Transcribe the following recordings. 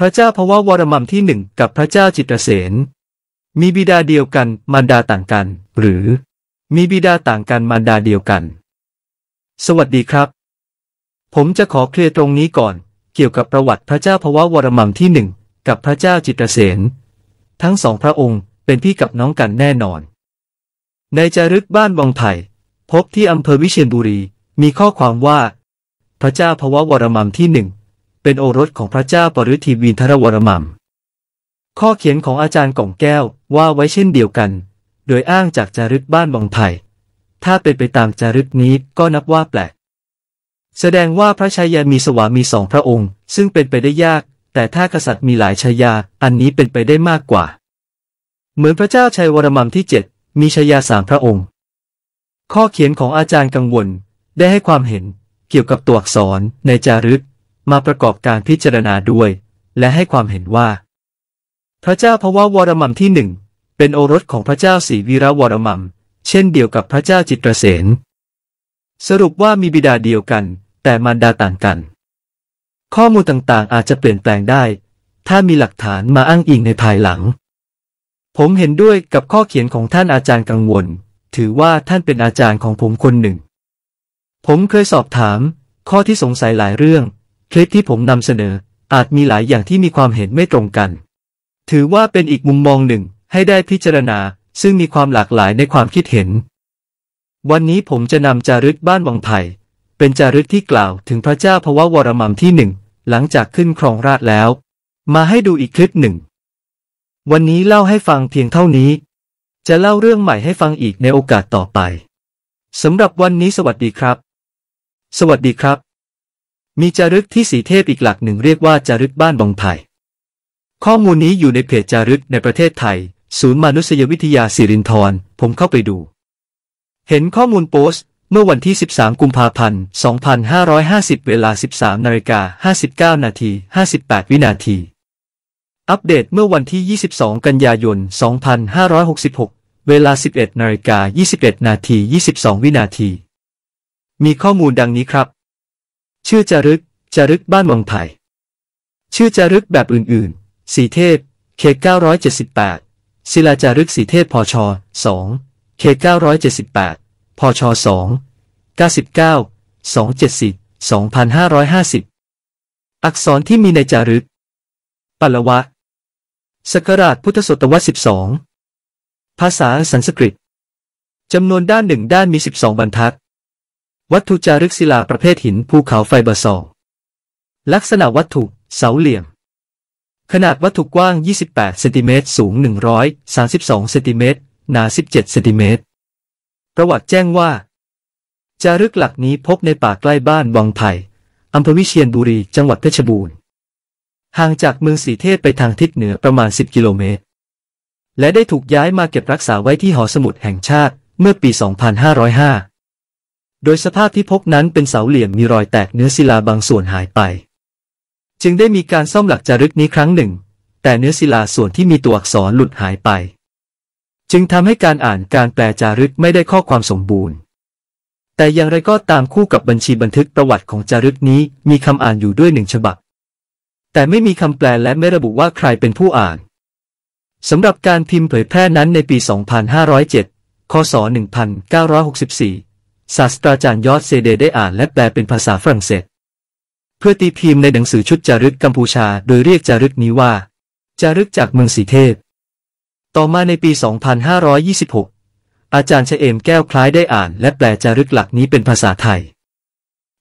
พระเจ้าพวาวรมัมที่หนึ่งกับพระเจ้าจิตรเสนมีบิดาเดียวกันมารดาต่างกัน หรือมีบิดาต่างกันมารดาเดียวกัน สวัสดีครับ ผมจะขอเคลียร์ตรงนี้ก่อน เกี่ยวกับประวัติพระเจ้าพวาวรมัมที่หนึ่ง กับพระเจ้าจิตรเสนทั้งสองพระองค์เป็นพี่กับน้องกันแน่นอน ในจารึกบ้านวังไผ่พบที่อำเภอวิเชียรบุรีมีข้อความว่า พระเจ้าพวาววรมัมที่หนึ่งเป็นโอรสของพระเจ้าปริธีวินทรวรมัมข้อเขียนของอาจารย์ก่องแก้วว่าไว้เช่นเดียวกัน โดยอ้างจากจารึกบ้านบางไผ่ถ้าเป็นไปตามจารึกนี้ก็นับว่าแปลกแสดงว่าพระชายามีสวามีสองพระองค์ ซึ่งเป็นไปได้ยาก แต่ถ้ากษัตริย์มีหลายชายา อันนี้เป็นไปได้มากกว่า เหมือนพระเจ้าชัยวรมัมที่เจ็ดมีชายาสามพระองค์ ข้อเขียนของอาจารย์กังวลได้ให้ความเห็นเกี่ยวกับตัวอักษรในจารึกมาประกอบการพิจารณาด้วย และให้ความเห็นว่า พระเจ้าพระววรมัมที่หนึ่งเป็นโอรสของพระเจ้าศรีวีระวรมัมเช่นเดียวกับพระเจ้าจิตรเสนสรุปว่ามีบิดาเดียวกัน แต่มารดาต่างกัน ข้อมูลต่างๆอาจจะเปลี่ยนแปลงได้ ถ้ามีหลักฐานมาอ้างอิงในภายหลัง ผมเห็นด้วยกับข้อเขียนของท่านอาจารย์กังวล ถือว่าท่านเป็นอาจารย์ของผมคนหนึ่ง ผมเคยสอบถาม ข้อที่สงสัยหลายเรื่องคลิปที่ผมนำเสนอ อาจมีหลายอย่างที่มีความเห็นไม่ตรงกัน ถือว่าเป็นอีกมุมมองหนึ่งให้ได้พิจารณา ซึ่งมีความหลากหลายในความคิดเห็น วันนี้ผมจะนำจารึกบ้านวังไผ่เป็นจารึกที่กล่าวถึงพระเจ้าพวะวรมัมที่หนึ่งหลังจากขึ้นครองราชแล้ว มาให้ดูอีกคลิปหนึ่ง วันนี้เล่าให้ฟังเพียงเท่านี้ จะเล่าเรื่องใหม่ให้ฟังอีกในโอกาสต่อไปสำหรับวันนี้สวัสดีครับ สวัสดีครับมีจารึกที่สีเทพอีกหลักหนึ่งเรียกว่าจารึกบ้านบองไผ่ข้อมูลนี้อยู่ในเพจจารึกในประเทศไทย ศูนย์มนุษยวิทยาสิรินธรผมเข้าไปดู เห็นข้อมูลโพสต์ เมื่อวันที่ 13 กุมภาพันธ์ 2550 เวลา 13นาฬิกา59นาที58 วินาที อัปเดตเมื่อวันที่ 22 กันยายน 2566 เวลา 11นาฬิกา21นาที22 วินาที มีข้อมูลดังนี้ครับชื่อจารึก จารึกบ้านวังไผ่ชื่อจารึกแบบอื่นๆ สีเทพ เขต 978 ศิลาจารึกสีเทพพช2เขต 978 พช2 99 270 2550 อักษรที่มีในจารึก ปัลวะ สกราชพุทธศตวรรษ12 ภาษาสันสกฤตจำนวนด้านหนึ่งด้านมี 12 บรรทัดวัตถุจารึกศิลาประเภทหินภูเขาไฟบาซอลลักษณะวัตถุ เสาเหลี่ยม ขนาดวัตถุกว้าง 28เซนติเมตรสูง132 เซนติเมตรหนา 17 เซนติเมตรประวัติแจ้งว่า จารึกหลักนี้พบในป่าใกล้บ้านวังไผ่อำเภอวิเชียรบุรีจังหวัดเพชรบูรณ์ห่างจากเมืองสีเทพไปทางทิศเหนือประมาณ 10กิโลเมตรและได้ถูกย้ายมาเก็บรักษาไว้ที่หอสมุดแห่งชาติเมื่อปี 2505โดยสภาพที่พบนั้นเป็นเสาเหลี่ยมมีรอยแตกเนื้อศิลาบางส่วนหายไป จึงได้มีการซ่อมหลักจารึกนี้ครั้งหนึ่ง แต่เนื้อศิลาส่วนที่มีตัวอักษรหลุดหายไป จึงทำให้การอ่านการแปลจารึกไม่ได้ข้อความสมบูรณ์ แต่อย่างไรก็ตามคู่กับบัญชีบันทึกประวัติของจารึกนี้มีคำอ่านอยู่ด้วยหนึ่งฉบับ แต่ไม่มีคำแปลและไม่ระบุว่าใครเป็นผู้อ่านสำหรับการพิมพ์เผยแพร่นั้นในปี 2507คศ1964ศาสตราจารย์ยอดเซเดได้อ่านและแปลเป็นภาษาฝรั่งเศสเพื่อตีพิมพ์ในหนังสือชุดจารึกกัมพูชา โดยเรียกจารึกนี้ว่า จารึกจากเมืองสีเทพ ต่อมาในปี 2526 อาจารย์เฉเอมแก้วคล้ายได้อ่านและแปลจารึกหลักนี้เป็นภาษาไทย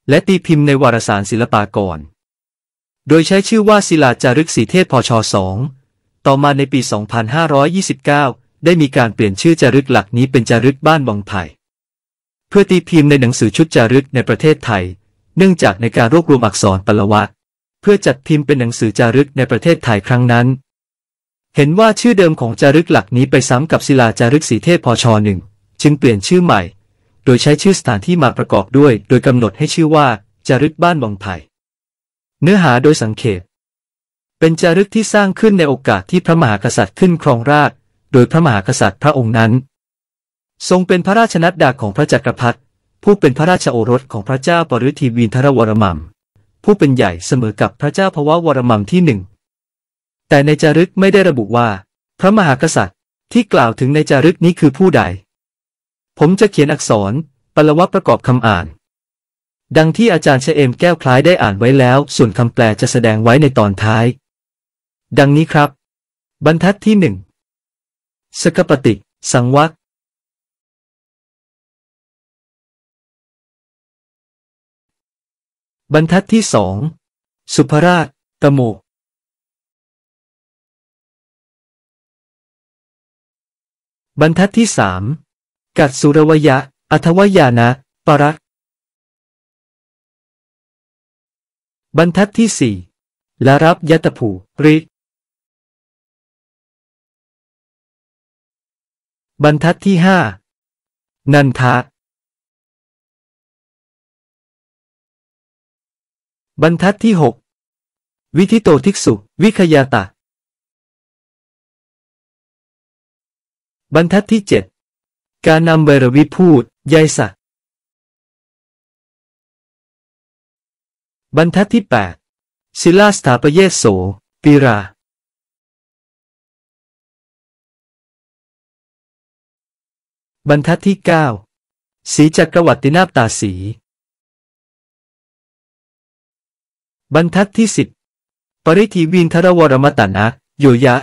และตีพิมพ์ในวารสารศิลปากรโดยใช้ชื่อว่าศิลาจารึกสีเทพพช2ต่อมาในปี 2529 ได้มีการเปลี่ยนชื่อจารึกหลักนี้เป็นจารึกบ้านบองไผ่เพื่อตีพิมพ์ในหนังสือชุดจารึกในประเทศไทย เนื่องจากในการรวบรวมอักษรปลวะ เพื่อจัดพิมพ์เป็นหนังสือจารึกในประเทศไทยครั้งนั้น เห็นว่าชื่อเดิมของจารึกหลักนี้ไปซ้ำกับศิลาจารึกสีเทพพชหนึ่ง จึงเปลี่ยนชื่อใหม่ โดยใช้ชื่อสถานที่มาประกอบด้วย โดยกำหนดให้ชื่อว่าจารึกบ้านบองไผ่เนื้อหาโดยสังเขตเป็นจารึกที่สร้างขึ้นในโอกาสที่พระมหากษัตริย์ขึ้นครองราชโดยพระมหากษัตริย์พระองค์นั้นทรงเป็นพระราชนัดดาของพระจักรพรรดิผู้เป็นพระราชโอรสของพระเจ้าปริทีวินทรวรมัมผู้เป็นใหญ่เสมอกับพระเจ้าพววรมัมที่หนึ่งแต่ในจารึกไม่ได้ระบุว่า พระมหากษัตริย์ ที่กล่าวถึงในจารึกนี้คือผู้ใด ผมจะเขียนอักษรปลวัประกอบคำอ่าน ดังที่อาจารย์เชเอมแก้วคล้ายได้อ่านไว้แล้ว ส่วนคำแปลจะแสดงไว้ในตอนท้าย ดังนี้ครับ บรรทัดที่หนึ่งสกปติ สังวัตบรรทัดที่สอง สุภราช ตโม บรรทัดที่สาม กัดสุรวยะอัทวยานะ ปรัก บรรทัดที่สี่ลารับยัตผูริ บรรทัดที่ห้า นันทะบรรทัดที่ 6 วิธิโตทิกสุ วิคยาตะบรรทัดที่ 7 การนำเบรวิพูดยายสะ บรรทัดที่ 8ศิลาสถาปเยโส ปีรา บรรทัดที่ 9 สีจักรวัตินาบตาสีบรรทัดที่สิบปริธีวินทรวรมตนะ โยยะ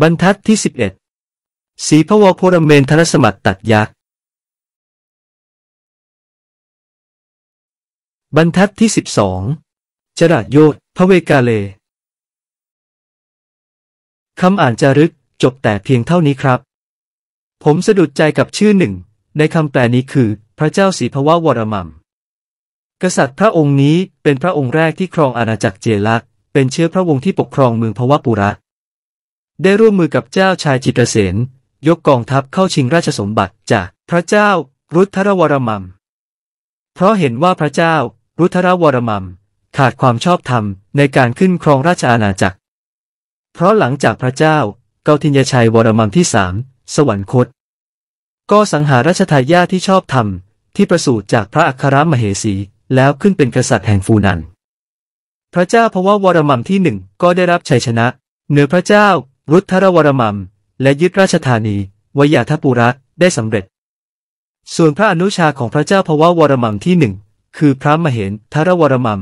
บรรทัดที่สิบเอ็ดสีพวโพรเมนทรสมัตตัดยักษ์บรรทัดที่สิบสอง จระโยธพระเวกาเล คำอ่านจารึกจบแต่เพียงเท่านี้ครับ ผมสะดุดใจกับชื่อหนึ่ง ในคำแปลนี้คือระเจ้าสีพวะวรมัมกษัตริย์พระองค์นี้เป็นพระองค์แรกที่ครองอาณาจักรเจลัก เป็นเชื้อพระวงศ์ที่ปกครองเมืองพวปุระ ได้ร่วมมือกับเจ้าชายจิตเสนยกกองทัพเข้าชิงราชสมบัติจากพระเจ้า รุทธรวรมัมเพราะเห็นว่าพระเจ้า รุทธรวรมัมขาดความชอบธรรมในการขึ้นครองราชอาณาจักร เพราะหลังจากพระเจ้าเกาทินยชัยวรมัมที่สามสวรรคต ก็สังหาราชทายาทที่ชอบธรรมที่ประสูติจากพระอัครมเหสี แล้วขึ้นเป็นกษัตริย์แห่งฟูนัน พระเจ้าพวะววรมัมที่หนึ่งก็ได้รับชัยชนะ เหนือพระเจ้ารุทธรวรมัมและยึดราชธานีวยาทปุระได้สำเร็จ ส่วนพระอนุชาของพระเจ้าพวะววรมัมที่หนึ่งคือพระมเหนทรวรมัม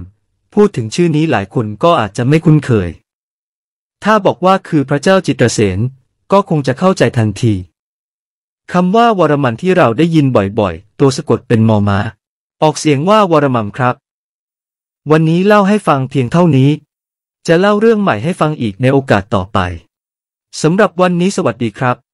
พูดถึงชื่อนี้หลายคนก็อาจจะไม่คุ้นเคย ถ้าบอกว่าคือพระเจ้าจิตรเสนก็คงจะเข้าใจทันทีคำว่าวรมันที่เราได้ยินบ่อยๆ ตัวสะกดเป็นมอมาออกเสียงว่าวรมันครับ วันนี้เล่าให้ฟังเพียงเท่านี้ จะเล่าเรื่องใหม่ให้ฟังอีกในโอกาสต่อไป สำหรับวันนี้สวัสดีครับ